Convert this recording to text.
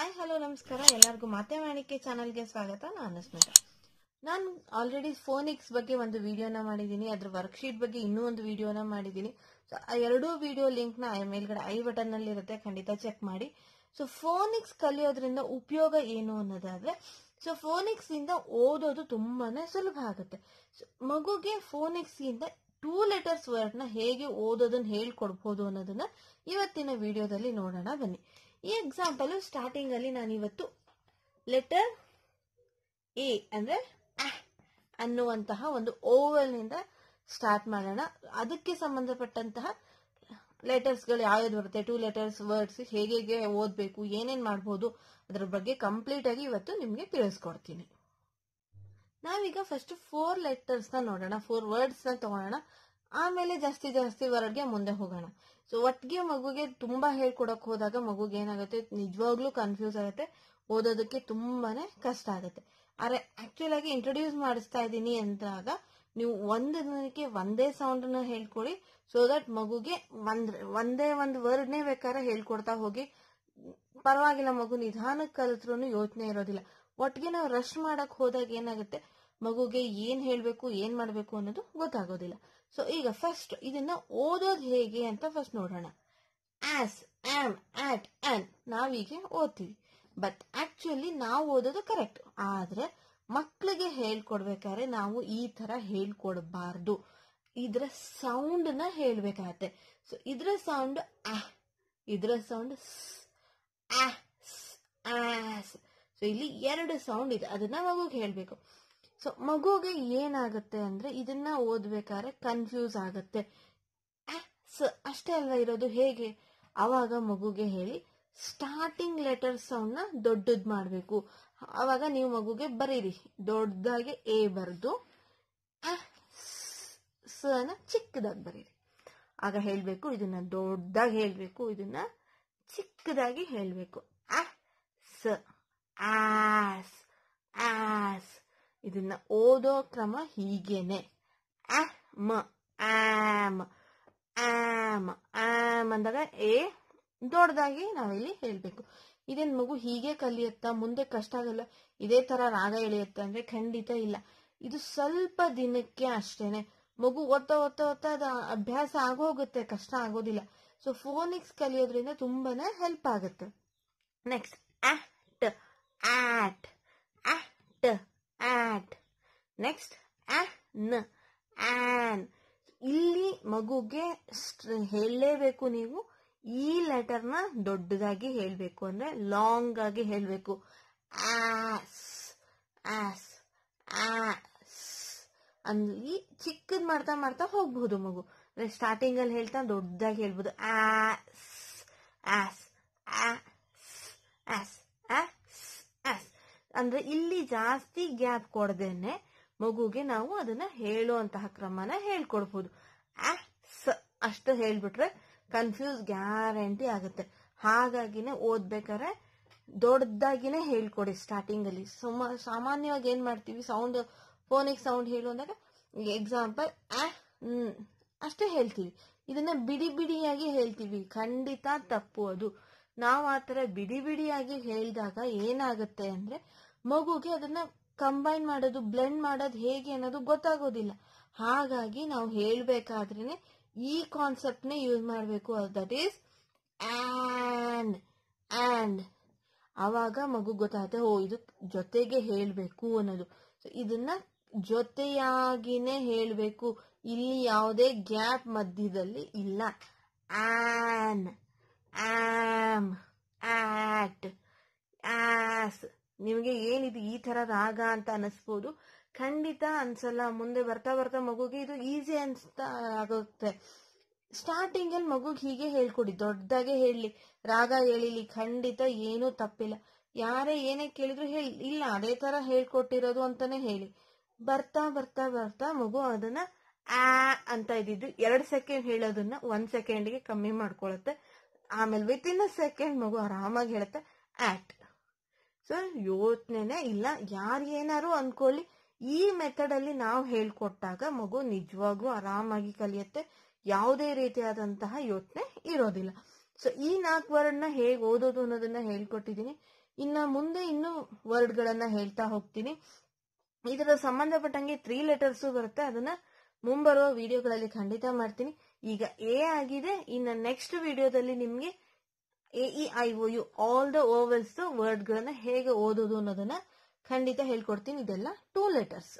hi hello ನಮಸ್ಕಾರ ಎಲ್ಲರಿಗೂ ಮಾತೆ ಮಾಡಿಕೆ ಚಾನಲ್ಗೆ ಸ್ವಾಗತ ನಾನು ಸ್ಮಿತ ನಾನು ಆಲ್ರೆಡಿ ಫೋನಿಕ್ಸ್ ಬಗ್ಗೆ ಒಂದು ವಿಡಿಯೋನ ಮಾಡಿದ್ದೀನಿ ಅದ್ರ ವರ್ಕ್ಶೀಟ್ ಬಗ್ಗೆ ಇನ್ನೂ ಒಂದು ವಿಡಿಯೋನ ಮಾಡಿದ್ದೀನಿ ಸೊ ಆ ಎರಡೂ ವಿಡಿಯೋ ಲಿಂಕ್ನ ಮೇಲ್ಗಡೆ ಐ ನಲ್ಲಿ ಇರುತ್ತೆ ಖಂಡಿತ ಚೆಕ್ ಮಾಡಿ ಸೊ ಫೋನಿಕ್ಸ್ ಕಲಿಯೋದ್ರಿಂದ ಉಪಯೋಗ ಏನು ಅನ್ನೋದಾದ್ರೆ ಸೊ ಫೋನಿಕ್ಸ್ ಇಂದ ಓದೋದು ತುಂಬಾನೇ ಸುಲಭ ಆಗುತ್ತೆ ಮಗುಗೆ ಫೋನಿಕ್ಸ್ ಇಂದ ಟೂ ಲೆಟರ್ಸ್ ವರ್ಡ್ನ ಹೇಗೆ ಓದೋದನ್ನ ಹೇಳ್ಕೊಡ್ಬೋದು ಅನ್ನೋದನ್ನ ಇವತ್ತಿನ ವಿಡಿಯೋದಲ್ಲಿ ನೋಡೋಣ ಬನ್ನಿ ಈ ಎಕ್ಸಾಂಪಲು ಸ್ಟಾರ್ಟಿಂಗಲ್ಲಿ ಇವತ್ತು ಲೆಟರ್ ಎ ಅಂದರೆ ಅನ್ನುವಂತಹ ಒಂದು ಓವಲ್ನಿಂದ ಸ್ಟಾರ್ಟ್ ಮಾಡೋಣ ಅದಕ್ಕೆ ಸಂಬಂಧಪಟ್ಟಂತಹ ಲೆಟರ್ಸ್ಗಳು ಯಾವ್ಯಾವ್ದು ಬರುತ್ತೆ ಟೂ ಲೆಟರ್ಸ್ ವರ್ಡ್ಸ್ ಹೇಗೆ ಹೇಗೆ ಓದಬೇಕು ಏನೇನು ಮಾಡ್ಬೋದು ಅದರ ಬಗ್ಗೆ ಆಗಿ ಇವತ್ತು ನಿಮಗೆ ತಿಳಿಸ್ಕೊಡ್ತೀನಿ ನಾವೀಗ ಫಸ್ಟ್ ಫೋರ್ ಲೆಟರ್ಸ್ ನೋಡೋಣ ಫೋರ್ ನ ತಗೋಣ ಆಮೇಲೆ ಜಾಸ್ತಿ ಜಾಸ್ತಿ ಹೊರಗೆ ಮುಂದೆ ಹೋಗೋಣ ಸೊ ಒಟ್ಟಿಗೆ ಮಗುಗೆ ತುಂಬಾ ಹೇಳ್ಕೊಡಕ್ ಹೋದಾಗ ಮಗುಗೆ ಏನಾಗುತ್ತೆ ನಿಜವಾಗ್ಲೂ ಕನ್ಫ್ಯೂಸ್ ಆಗುತ್ತೆ ಓದೋದಕ್ಕೆ ತುಂಬಾನೇ ಕಷ್ಟ ಆಗುತ್ತೆ ಆದ್ರೆ ಆಕ್ಚುಲ್ ಆಗಿ ಇಂಟ್ರೊಡ್ಯೂಸ್ ಮಾಡಿಸ್ತಾ ಇದ್ದೀನಿ ಅಂದಾಗ ನೀವು ದಿನಕ್ಕೆ ಒಂದೇ ಸೌಂಡ್ ನ ಹೇಳ್ಕೊಡಿ ಸೊ ದಟ್ ಮಗುಗೆ ಒಂದ್ ಒಂದೇ ವರ್ಡ್ ನೇ ಬೇಕಾದ್ರೆ ಹೇಳ್ಕೊಡ್ತಾ ಹೋಗಿ ಪರವಾಗಿಲ್ಲ ಮಗು ನಿಧಾನಕ್ಕೆ ಕಲಿತ್ರು ಯೋಚನೆ ಇರೋದಿಲ್ಲ ಒಟ್ಟಿಗೆ ನಾವು ರಶ್ ಮಾಡಕ್ ಹೋದಾಗ ಏನಾಗುತ್ತೆ ಮಗುಗೆ ಏನ್ ಹೇಳ್ಬೇಕು ಏನ್ ಮಾಡ್ಬೇಕು ಅನ್ನೋದು ಗೊತ್ತಾಗೋದಿಲ್ಲ ಸೊ ಈಗ ಫಸ್ಟ್ ಇದನ್ನ ಓದೋದು ಹೇಗೆ ಅಂತ ಫಸ್ಟ್ ನೋಡೋಣ ಆಸ್ ಆಮ್ ಆಟ್ ಆನ್ ನಾವೀಗೆ ಓದ್ತೀವಿ ಬಟ್ ಆಕ್ಚುಲಿ ನಾವು ಓದೋದು ಕರೆಕ್ಟ್ ಆದ್ರೆ ಮಕ್ಕಳಿಗೆ ಹೇಳ್ಕೊಡ್ಬೇಕಾದ್ರೆ ನಾವು ಈ ತರ ಹೇಳ್ಕೊಡ್ಬಾರ್ದು ಇದ್ರ ಸೌಂಡ್ ನ ಹೇಳ್ಬೇಕಾಗತ್ತೆ ಸೊ ಇದ್ರ ಸೌಂಡ್ ಆಹ್ ಇದ್ರ ಸೌಂಡ್ ಸ್ ಆಸ್ ಸೊ ಇಲ್ಲಿ ಎರಡು ಸೌಂಡ್ ಇದೆ ಅದನ್ನ ಮಗುಗೆ ಹೇಳ್ಬೇಕು ಸೊ ಮಗುಗೆ ಏನಾಗುತ್ತೆ ಅಂದ್ರೆ ಇದನ್ನ ಓದ್ಬೇಕಾದ್ರೆ ಕನ್ಫ್ಯೂಸ್ ಆಗುತ್ತೆ ಅಷ್ಟೇ ಅಲ್ಲ ಇರೋದು ಹೇಗೆ ಆವಾಗ ಮಗುಗೆ ಹೇಳಿ ಸ್ಟಾರ್ಟಿಂಗ್ ಲೆಟರ್ ಸೌಂಡ್ ನ ದೊಡ್ಡದ್ ಮಾಡಬೇಕು ಆವಾಗ ನೀವು ಮಗುಗೆ ಬರೀರಿ ದೊಡ್ಡದಾಗಿ ಎ ಬರೆದು ಸನ ಚಿಕ್ಕದಾಗಿ ಬರೀರಿ ಆಗ ಹೇಳಬೇಕು ಇದನ್ನ ದೊಡ್ಡದಾಗಿ ಹೇಳಬೇಕು ಇದನ್ನ ಚಿಕ್ಕದಾಗಿ ಹೇಳಬೇಕು ಸ ಆಸ್ ಆಸ್ ಇದನ್ನ ಓದೋ ಕ್ರಮ ಹೀಗೇನೆ ಮ ಆಮ್ ಆಮ್ ಆಮ್ ಅಂದಾಗ ಎ ದೊಡ್ಡದಾಗಿ ನಾವಿಲ್ಲಿ ಹೇಳಬೇಕು ಇದೇನು ಮಗು ಹೀಗೆ ಕಲಿಯುತ್ತಾ ಮುಂದೆ ಕಷ್ಟ ಆಗಲ್ಲ ಇದೇ ತರ ರಾಗ ಎಳೆಯುತ್ತೆ ಅಂದ್ರೆ ಖಂಡಿತ ಇಲ್ಲ ಇದು ಸ್ವಲ್ಪ ದಿನಕ್ಕೆ ಅಷ್ಟೇನೆ ಮಗು ಒತ್ತ ಒತ್ತ ಒತ್ತ ಅದು ಅಭ್ಯಾಸ ಆಗೋಗುತ್ತೆ ಕಷ್ಟ ಆಗೋದಿಲ್ಲ ಸೊ ಫೋನಿಕ್ಸ್ ಕಲಿಯೋದ್ರಿಂದ ತುಂಬಾನೇ ಹೆಲ್ಪ್ ಆಗುತ್ತೆ next at at at at next ನ್ ಆನ್ ಇಲ್ಲಿ ಮಗುಗೆ ಹೇಳಲೇಬೇಕು ನೀವು ಈ ಲೆಟರ್ನ ದೊಡ್ಡದಾಗಿ ಹೇಳಬೇಕು ಅಂದ್ರೆ ಲಾಂಗ್ ಆಗಿ ಹೇಳಬೇಕು ಆಸ್ ಆಸ್ ಆಸ್ ಈ ಚಿಕ್ಕದ್ ಮಾಡ್ತಾ ಮಾಡ್ತಾ ಹೋಗ್ಬಹುದು ಮಗು ಸ್ಟಾರ್ಟಿಂಗ್ ಅಲ್ಲಿ ಹೇಳ್ತಾ ದೊಡ್ಡದಾಗಿ ಹೇಳ್ಬೋದು ಆಸ್ ಆಸ್ ಆಸ್ ಆಸ್ ಅಂದ್ರೆ ಇಲ್ಲಿ ಜಾಸ್ತಿ ಗ್ಯಾಪ್ ಕೊಡದೇನೆ ಮಗುಗೆ ನಾವು ಅದನ್ನ ಹೇಳುವಂತಹ ಕ್ರಮನ ಹೇಳ್ಕೊಡ್ಬೋದು ಆಕ್ಸ್ ಅಷ್ಟು ಹೇಳ್ಬಿಟ್ರೆ ಕನ್ಫ್ಯೂಸ್ ಗ್ಯಾರಂಟಿ ಆಗುತ್ತೆ ಹಾಗಾಗಿನೇ ಓದ್ಬೇಕಾರೆ ದೊಡ್ಡದಾಗಿನೇ ಹೇಳ್ಕೊಡಿ ಸ್ಟಾರ್ಟಿಂಗ್ ಅಲ್ಲಿ ಸಾಮಾನ್ಯವಾಗಿ ಏನ್ ಮಾಡ್ತೀವಿ ಸೌಂಡ್ ಫೋನಿಗೆ ಸೌಂಡ್ ಹೇಳು ಅಂದಾಗ ಎಕ್ಸಾಂಪಲ್ ಅಷ್ಟೇ ಹೇಳ್ತೀವಿ ಇದನ್ನ ಬಿಡಿ ಬಿಡಿಯಾಗಿ ಹೇಳ್ತೀವಿ ಖಂಡಿತ ತಪ್ಪು ಅದು ನಾವು ಆ ಥರ ಬಿಡಿ ಬಿಡಿಯಾಗಿ ಹೇಳಿದಾಗ ಏನಾಗುತ್ತೆ ಅಂದ್ರೆ ಮಗುಗೆ ಅದನ್ನ ಕಂಬೈನ್ ಮಾಡೋದು ಬ್ಲೆಂಡ್ ಮಾಡೋದು ಹೇಗೆ ಅನ್ನೋದು ಗೊತ್ತಾಗೋದಿಲ್ಲ ಹಾಗಾಗಿ ನಾವು ಹೇಳ್ಬೇಕಾದ್ರೇನೆ ಈ ನ ಯೂಸ್ ಮಾಡಬೇಕು ದಟ್ ಈಸ್ ಆಂಡ್ ಆಂಡ್ ಅವಾಗ ಮಗು ಗೊತ್ತಾಗುತ್ತೆ ಓ ಇದು ಜೊತೆಗೆ ಹೇಳಬೇಕು ಅನ್ನೋದು ಸೊ ಇದನ್ನ ಜೊತೆಯಾಗಿನೇ ಹೇಳಬೇಕು ಇಲ್ಲಿ ಯಾವುದೇ ಗ್ಯಾಪ್ ಮಧ್ಯದಲ್ಲಿ ಇಲ್ಲ ಆನ್ ರಾಗ ಅಂತ ಅನಿಸ್ಬೋದು ಖಂಡಿತ ಅನ್ಸಲ್ಲ ಮುಂದೆ ಬರ್ತಾ ಬರ್ತಾ ಮಗುಗೆ ಇದು ಈಸಿ ಅನ್ಸ್ತಾ ಆಗುತ್ತೆ ಸ್ಟಾರ್ಟಿಂಗ್ ಅಲ್ಲಿ ಮಗುಗೆ ಹೀಗೆ ಹೇಳ್ಕೊಡಿ ದೊಡ್ಡದಾಗೆ ಹೇಳಿ ರಾಗ ಹೇಳಿಲಿ ಖಂಡಿತ ಏನೂ ತಪ್ಪಿಲ್ಲ ಯಾರೇ ಏನೇ ಕೇಳಿದ್ರು ಹೇಳಿ ಇಲ್ಲ ಅದೇ ತರ ಹೇಳ್ಕೊಟ್ಟಿರೋದು ಅಂತಾನೆ ಹೇಳಿ ಬರ್ತಾ ಬರ್ತಾ ಬರ್ತಾ ಮಗು ಅದನ್ನ ಆ ಅಂತ ಇದ್ದಿದ್ದು ಎರಡ್ ಸೆಕೆಂಡ್ ಹೇಳೋದನ್ನ ಒಂದ್ ಗೆ ಕಮ್ಮಿ ಮಾಡ್ಕೊಳತ್ತೆ ಆಮೇಲೆ ವಿತ್ ಇನ್ ಅ ಸೆಕೆಂಡ್ ಮಗು ಆರಾಮಾಗಿ ಹೇಳುತ್ತೆ ಆಟ್ ಸೊ ಯೋಚನೆನೆ ಇಲ್ಲ ಯಾರು ಏನಾರು ಅನ್ಕೊಳ್ಳಿ ಈ ಮೆಥಡ್ ಅಲ್ಲಿ ನಾವು ಹೇಳ್ಕೊಟ್ಟಾಗ ಮಗು ನಿಜವಾಗೂ ಆರಾಮಾಗಿ ಕಲಿಯುತ್ತೆ ಯಾವುದೇ ರೀತಿಯಾದಂತಹ ಯೋಚನೆ ಇರೋದಿಲ್ಲ ಸೊ ಈ ನಾಲ್ಕು ನ ಹೇಗೆ ಓದೋದು ಅನ್ನೋದನ್ನ ಹೇಳ್ಕೊಟ್ಟಿದ್ದೀನಿ ಇನ್ನ ಮುಂದೆ ಇನ್ನು ವರ್ಡ್ ಗಳನ್ನ ಹೇಳ್ತಾ ಹೋಗ್ತೀನಿ ಇದರ ಸಂಬಂಧಪಟ್ಟಂಗೆ ತ್ರೀ ಲೆಟರ್ಸ್ ಬರುತ್ತೆ ಅದನ್ನ ಮುಂಬರುವ ವಿಡಿಯೋಗಳಲ್ಲಿ ಖಂಡಿತ ಮಾಡ್ತೀನಿ ಈಗ ಏ ಆಗಿದೆ ಇನ್ನ ನೆಕ್ಸ್ಟ್ ವಿಡಿಯೋದಲ್ಲಿ ನಿಮಗೆ A E I O U all the word ಗಳನ್ನ ಹೇಗೆ ಓದೋದು ಅನ್ನೋದನ್ನ ಖಂಡಿತ ಹೇಳ್ಕೊಡ್ತೀನಿ ಇದೆಲ್ಲ ಟೂ ಲೆಟರ್ಸ್